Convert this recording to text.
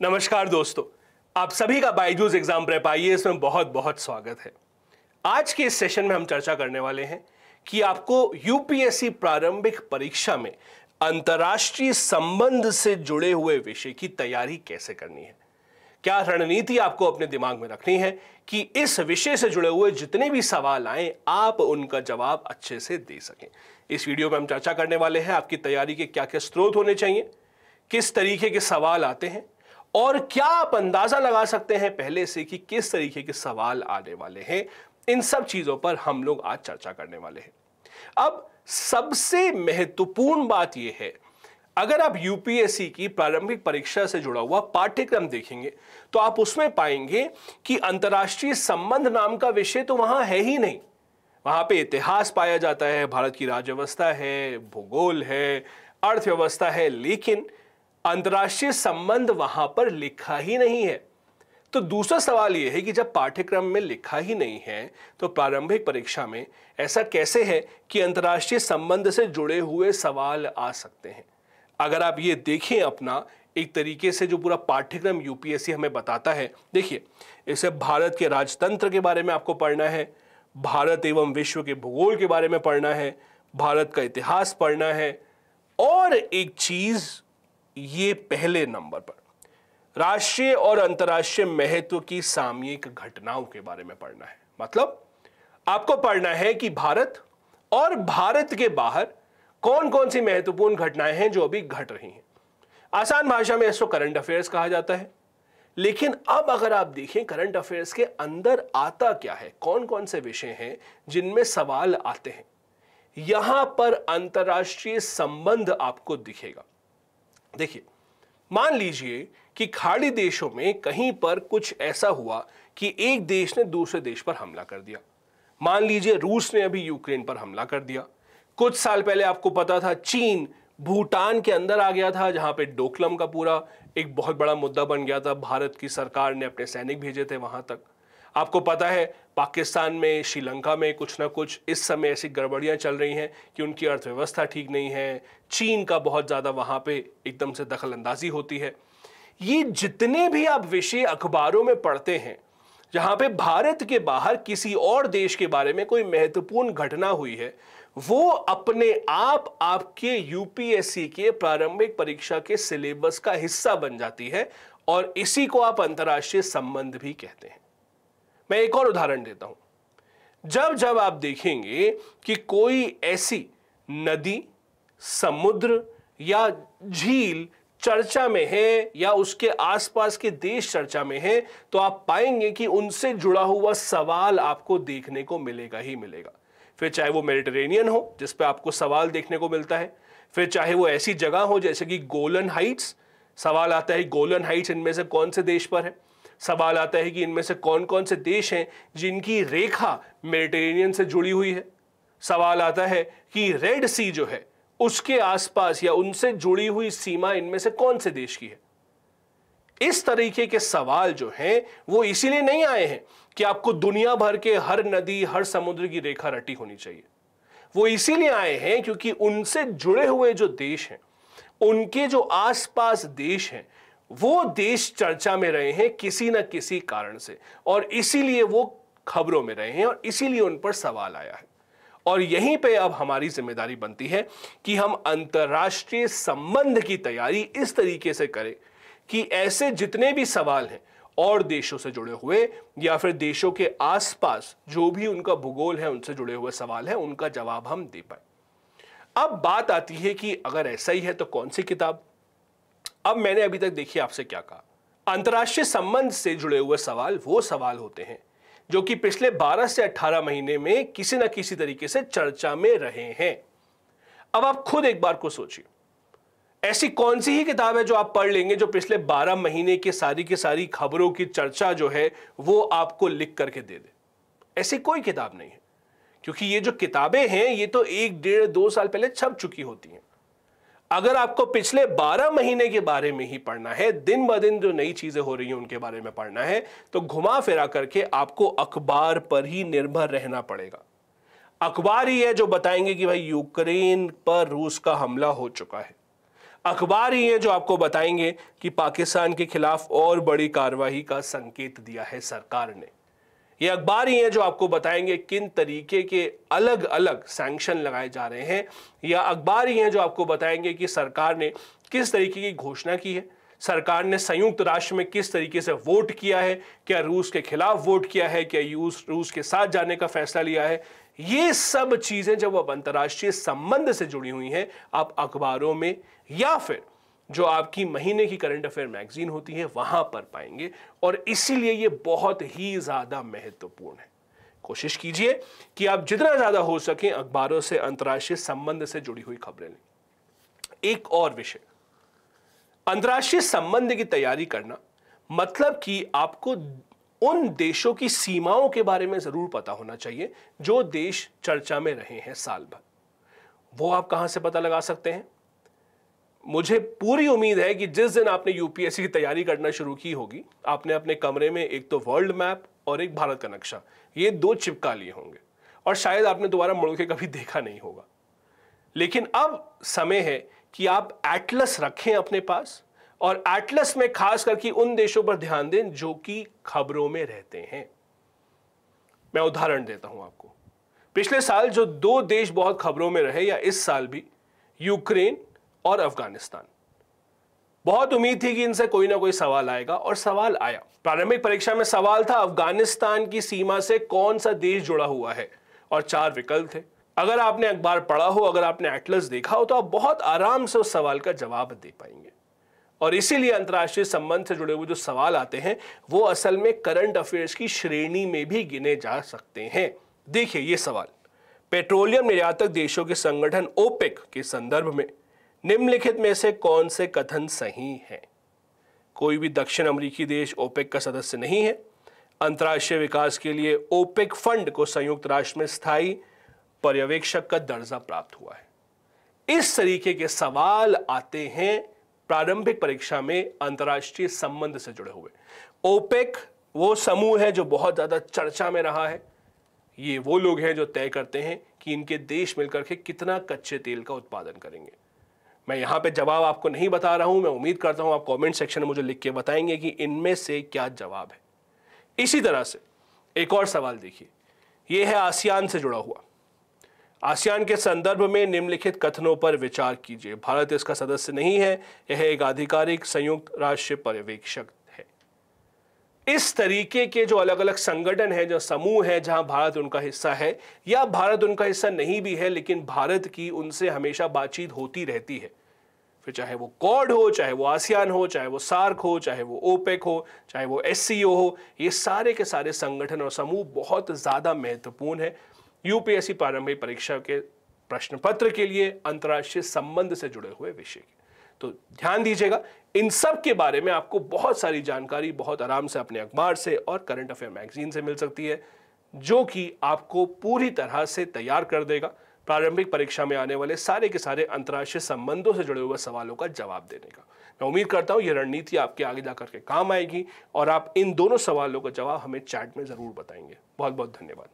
नमस्कार दोस्तों आप सभी का बाईजूस एग्जाम प्रेप आइए इसमें बहुत बहुत स्वागत है आज के इस सेशन में हम चर्चा करने वाले हैं कि आपको यूपीएससी प्रारंभिक परीक्षा में अंतर्राष्ट्रीय संबंध से जुड़े हुए विषय की तैयारी कैसे करनी है क्या रणनीति आपको अपने दिमाग में रखनी है कि इस विषय से जुड़े हुए जितने भी सवाल आए आप उनका जवाब अच्छे से दे सकें इस वीडियो में हम चर्चा करने वाले हैं आपकी तैयारी के क्या क्या स्रोत होने चाहिए किस तरीके के सवाल आते हैं और क्या आप अंदाज़ा लगा सकते हैं पहले से कि किस तरीके के सवाल आने वाले हैं इन सब चीज़ों पर हम लोग आज चर्चा करने वाले हैं अब सबसे महत्वपूर्ण बात यह है अगर आप यूपीएससी की प्रारंभिक परीक्षा से जुड़ा हुआ पाठ्यक्रम देखेंगे तो आप उसमें पाएंगे कि अंतर्राष्ट्रीय संबंध नाम का विषय तो वहां है ही नहीं वहां पे इतिहास पाया जाता है भारत की राजव्यवस्था है भूगोल है अर्थव्यवस्था है लेकिन अंतर्राष्ट्रीय संबंध वहां पर लिखा ही नहीं है तो दूसरा सवाल यह है कि जब पाठ्यक्रम में लिखा ही नहीं है तो प्रारंभिक परीक्षा में ऐसा कैसे है कि अंतर्राष्ट्रीय संबंध से जुड़े हुए सवाल आ सकते हैं अगर आप ये देखें अपना एक तरीके से जो पूरा पाठ्यक्रम यूपीएससी हमें बताता है देखिए इसे भारत के राजतंत्र के बारे में आपको पढ़ना है भारत एवं विश्व के भूगोल के बारे में पढ़ना है भारत का इतिहास पढ़ना है और एक चीज़ ये पहले नंबर पर राष्ट्रीय और अंतर्राष्ट्रीय महत्व की सामयिक घटनाओं के बारे में पढ़ना है मतलब आपको पढ़ना है कि भारत और भारत के बाहर कौन कौन सी महत्वपूर्ण घटनाएं हैं जो अभी घट रही हैं आसान भाषा में इसको करंट अफेयर्स कहा जाता है लेकिन अब अगर आप देखें करंट अफेयर्स के अंदर आता क्या है कौन कौन से विषय हैं जिनमें सवाल आते हैं यहां पर अंतर्राष्ट्रीय संबंध आपको दिखेगा देखिए मान लीजिए कि खाड़ी देशों में कहीं पर कुछ ऐसा हुआ कि एक देश ने दूसरे देश पर हमला कर दिया मान लीजिए रूस ने अभी यूक्रेन पर हमला कर दिया कुछ साल पहले आपको पता था चीन भूटान के अंदर आ गया था जहां पे डोकलम का पूरा एक बहुत बड़ा मुद्दा बन गया था भारत की सरकार ने अपने सैनिक भेजे थे वहां तक आपको पता है पाकिस्तान में श्रीलंका में कुछ ना कुछ इस समय ऐसी गड़बड़ियाँ चल रही हैं कि उनकी अर्थव्यवस्था ठीक नहीं है चीन का बहुत ज़्यादा वहाँ पे एकदम से दखल अंदाजी होती है ये जितने भी आप विषय अखबारों में पढ़ते हैं जहाँ पे भारत के बाहर किसी और देश के बारे में कोई महत्वपूर्ण घटना हुई है वो अपने आप आपके यूपीएससी के प्रारंभिक परीक्षा के सिलेबस का हिस्सा बन जाती है और इसी को आप अंतर्राष्ट्रीय संबंध भी कहते हैं मैं एक और उदाहरण देता हूं जब जब आप देखेंगे कि कोई ऐसी नदी समुद्र या झील चर्चा में है या उसके आसपास के देश चर्चा में है तो आप पाएंगे कि उनसे जुड़ा हुआ सवाल आपको देखने को मिलेगा ही मिलेगा फिर चाहे वो मेडिटेरेनियन हो जिस पे आपको सवाल देखने को मिलता है फिर चाहे वो ऐसी जगह हो जैसे कि गोलन हाइट्स सवाल आता है गोलन हाइट्स इनमें से कौन से देश पर है सवाल आता है कि इनमें से कौन कौन से देश हैं जिनकी रेखा मेडिटेरेनियन से जुड़ी हुई है सवाल आता है कि रेड सी जो है उसके आसपास या उनसे जुड़ी हुई सीमा इनमें से कौन से देश की है इस तरीके के सवाल जो हैं वो इसीलिए नहीं आए हैं कि आपको दुनिया भर के हर नदी हर समुद्र की रेखा रटी होनी चाहिए वो इसीलिए आए हैं क्योंकि उनसे जुड़े हुए जो देश हैं उनके जो आसपास देश हैं वो देश चर्चा में रहे हैं किसी न किसी कारण से और इसीलिए वो खबरों में रहे हैं और इसीलिए उन पर सवाल आया है और यहीं पे अब हमारी जिम्मेदारी बनती है कि हम अंतर्राष्ट्रीय संबंध की तैयारी इस तरीके से करें कि ऐसे जितने भी सवाल हैं और देशों से जुड़े हुए या फिर देशों के आसपास जो भी उनका भूगोल है उनसे जुड़े हुए सवाल है उनका जवाब हम दे पाए अब बात आती है कि अगर ऐसा ही है तो कौन सी किताब अब मैंने अभी तक देखिए आपसे क्या कहा अंतर्राष्ट्रीय संबंध से जुड़े हुए सवाल वो सवाल होते हैं जो कि पिछले 12 से 18 महीने में किसी ना किसी तरीके से चर्चा में रहे हैं अब आप खुद एक बार को सोचिए ऐसी कौन सी ही किताब है जो आप पढ़ लेंगे जो पिछले 12 महीने की सारी की सारी खबरों की चर्चा जो है वो आपको लिख करके दे दे ऐसी कोई किताब नहीं है क्योंकि ये जो किताबें हैं ये तो एक डेढ़ दो साल पहले छप चुकी होती हैं अगर आपको पिछले 12 महीने के बारे में ही पढ़ना है दिन ब दिन जो नई चीज़ें हो रही हैं उनके बारे में पढ़ना है तो घुमा फिरा करके आपको अखबार पर ही निर्भर रहना पड़ेगा अखबार ही है जो बताएंगे कि भाई यूक्रेन पर रूस का हमला हो चुका है अखबार ही है जो आपको बताएंगे कि पाकिस्तान के खिलाफ और बड़ी कार्रवाई का संकेत दिया है सरकार ने ये अखबार ही हैं जो आपको बताएंगे किन तरीके के अलग अलग सैंक्शन लगाए जा रहे हैं या अखबार ही हैं जो आपको बताएंगे कि सरकार ने किस तरीके की घोषणा की है सरकार ने संयुक्त राष्ट्र में किस तरीके से वोट किया है क्या रूस के खिलाफ वोट किया है क्या यूस रूस के साथ जाने का फैसला लिया है ये सब चीज़ें जब अब अंतर्राष्ट्रीय संबंध से जुड़ी हुई हैं आप अखबारों में या फिर जो आपकी महीने की करंट अफेयर मैगजीन होती है वहां पर पाएंगे और इसीलिए ये बहुत ही ज़्यादा महत्वपूर्ण है कोशिश कीजिए कि आप जितना ज़्यादा हो सके अखबारों से अंतर्राष्ट्रीय संबंध से जुड़ी हुई खबरें लें एक और विषय अंतर्राष्ट्रीय संबंध की तैयारी करना मतलब कि आपको उन देशों की सीमाओं के बारे में ज़रूर पता होना चाहिए जो देश चर्चा में रहे हैं साल भर वो आप कहां से पता लगा सकते हैं मुझे पूरी उम्मीद है कि जिस दिन आपने यूपीएससी की तैयारी करना शुरू की होगी आपने अपने कमरे में एक तो वर्ल्ड मैप और एक भारत का नक्शा ये दो चिपका लिए होंगे और शायद आपने दोबारा मुड़ के कभी देखा नहीं होगा लेकिन अब समय है कि आप एटलस रखें अपने पास और एटलस में खास करके उन देशों पर ध्यान दें जो कि खबरों में रहते हैं मैं उदाहरण देता हूं आपको पिछले साल जो दो देश बहुत खबरों में रहे या इस साल भी यूक्रेन और अफगानिस्तान बहुत उम्मीद थी कि इनसे कोई ना कोई सवाल आएगा और सवाल आया प्रारंभिक परीक्षा में सवाल था अफगानिस्तान की सीमा से कौन सा देश जुड़ा हुआ है और चार विकल्प थे अगर आपने अखबार पढ़ा हो अगर आपने एटलस देखा हो तो आप बहुत आराम से उस सवाल का जवाब दे पाएंगे और इसीलिए अंतर्राष्ट्रीय संबंध से जुड़े हुए जो सवाल आते हैं वो असल में करंट अफेयर्स की श्रेणी में भी गिने जा सकते हैं देखिए ये सवाल पेट्रोलियम निर्यातक देशों के संगठन ओपेक के संदर्भ में निम्नलिखित में से कौन से कथन सही हैं कोई भी दक्षिण अमरीकी देश ओपेक का सदस्य नहीं है अंतर्राष्ट्रीय विकास के लिए ओपेक फंड को संयुक्त राष्ट्र में स्थायी पर्यवेक्षक का दर्जा प्राप्त हुआ है इस तरीके के सवाल आते हैं प्रारंभिक परीक्षा में अंतर्राष्ट्रीय संबंध से जुड़े हुए ओपेक वो समूह है जो बहुत ज़्यादा चर्चा में रहा है ये वो लोग हैं जो तय करते हैं कि इनके देश मिलकर के कितना कच्चे तेल का उत्पादन करेंगे मैं यहाँ पे जवाब आपको नहीं बता रहा हूँ मैं उम्मीद करता हूँ आप कमेंट सेक्शन में मुझे लिख के बताएंगे कि इनमें से क्या जवाब है इसी तरह से एक और सवाल देखिए ये है आसियान से जुड़ा हुआ आसियान के संदर्भ में निम्नलिखित कथनों पर विचार कीजिए भारत इसका सदस्य नहीं है यह एक आधिकारिक संयुक्त राष्ट्र पर्यवेक्षक इस तरीके के जो अलग अलग संगठन है जो समूह है जहां भारत उनका हिस्सा है या भारत उनका हिस्सा नहीं भी है लेकिन भारत की उनसे हमेशा बातचीत होती रहती है फिर चाहे वो कॉड हो चाहे वो आसियान हो चाहे वो सार्क हो चाहे वो ओपेक हो चाहे वो एस हो ये सारे के सारे संगठन और समूह बहुत ज़्यादा महत्वपूर्ण है यूपीएससी प्रारंभिक परीक्षा के प्रश्न पत्र के लिए अंतर्राष्ट्रीय संबंध से जुड़े हुए विषय तो ध्यान दीजिएगा इन सब के बारे में आपको बहुत सारी जानकारी बहुत आराम से अपने अखबार से और करंट अफेयर मैगजीन से मिल सकती है जो कि आपको पूरी तरह से तैयार कर देगा प्रारंभिक परीक्षा में आने वाले सारे के सारे अंतर्राष्ट्रीय संबंधों से जुड़े हुए सवालों का जवाब देने का मैं उम्मीद करता हूँ ये रणनीति आपके आगे जा करके काम आएगी और आप इन दोनों सवालों का जवाब हमें चैट में ज़रूर बताएंगे बहुत बहुत धन्यवाद